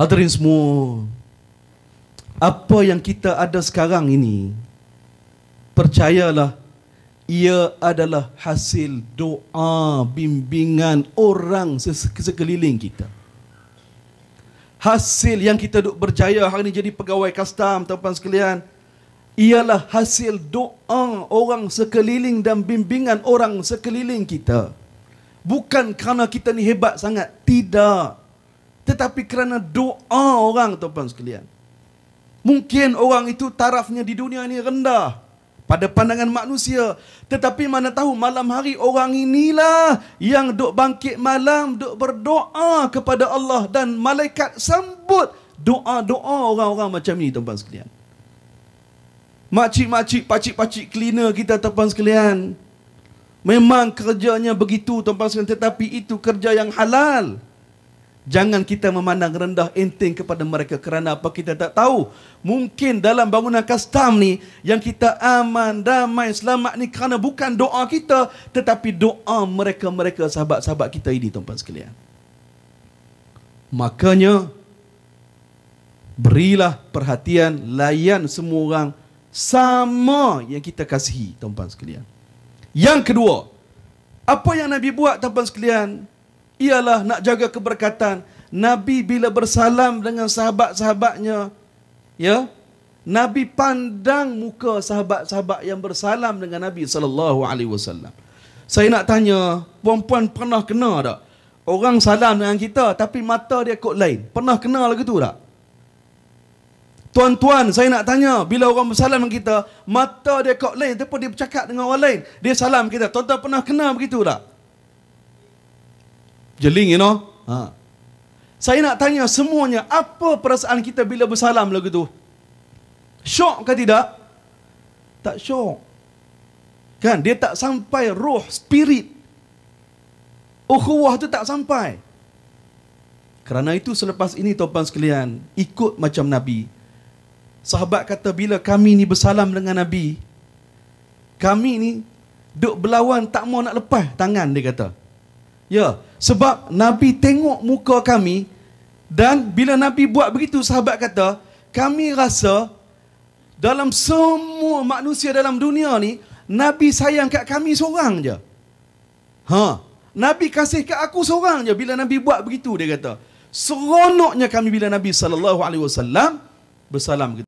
Hadirin semua, apa yang kita ada sekarang ini, percayalah, ia adalah hasil doa bimbingan orang sekeliling kita. Hasil yang kita duk berjaya hari ini jadi pegawai kastam, tuan-tuan sekalian, ialah hasil doa orang sekeliling dan bimbingan orang sekeliling kita. Bukan kerana kita ni hebat sangat, tidak tetapi kerana doa orang tuan-tuan sekalian. Mungkin orang itu tarafnya di dunia ini rendah pada pandangan manusia. Tetapi mana tahu malam hari orang inilah yang duk bangkit malam, duk berdoa kepada Allah dan malaikat sambut doa-doa orang-orang macam ini tuan-tuan sekalian. Makcik-makcik, pakcik-pakcik cleaner kita tuan-tuan sekalian. Memang kerjanya begitu tuan-tuan sekalian. Tetapi itu kerja yang Halal. Jangan kita memandang rendah enteng kepada mereka kerana apa kita tak tahu. Mungkin dalam bangunan kastam ni yang kita aman, damai, selamat ni kerana bukan doa kita tetapi doa mereka-mereka sahabat-sahabat kita ini tuan-tuan sekalian. Makanya berilah perhatian layan semua orang sama yang kita kasihi tuan-tuan sekalian. Yang kedua, apa yang Nabi buat tuan-tuan sekalian? ialah nak jaga keberkatan. Nabi bila bersalam dengan sahabat-sahabatnya, ya, Nabi pandang muka sahabat-sahabat yang bersalam dengan Nabi sallallahu alaihi wasallam. Saya nak tanya, puan-puan pernah kena tak? Orang salam dengan kita tapi mata dia kot lain. Pernah kena lagu tu tak? Tuan-tuan, saya nak tanya, bila orang bersalam dengan kita, mata dia kot lain, tapi dia bercakap dengan orang lain. Dia salam kita. Tuan-tuan pernah kena begitu tak? jeling you know ha. saya nak tanya semuanya apa perasaan kita bila bersalam lagu tu syok ke tidak tak syok kan dia tak sampai roh spirit Oh, huwah tu tak sampai kerana itu selepas ini tuan-tuan sekalian ikut macam nabi sahabat kata bila kami ni bersalam dengan nabi kami ni duk berlawan tak mau nak lepas tangan dia kata ya yeah. Sebab Nabi tengok muka kami dan bila Nabi buat begitu sahabat kata, kami rasa dalam semua manusia dalam dunia ni Nabi sayang kat kami seorang je. Ha. Nabi kasih kat aku seorang je bila Nabi buat begitu dia kata. Seronoknya kami bila Nabi sallallahu alaihi wasallam bersalam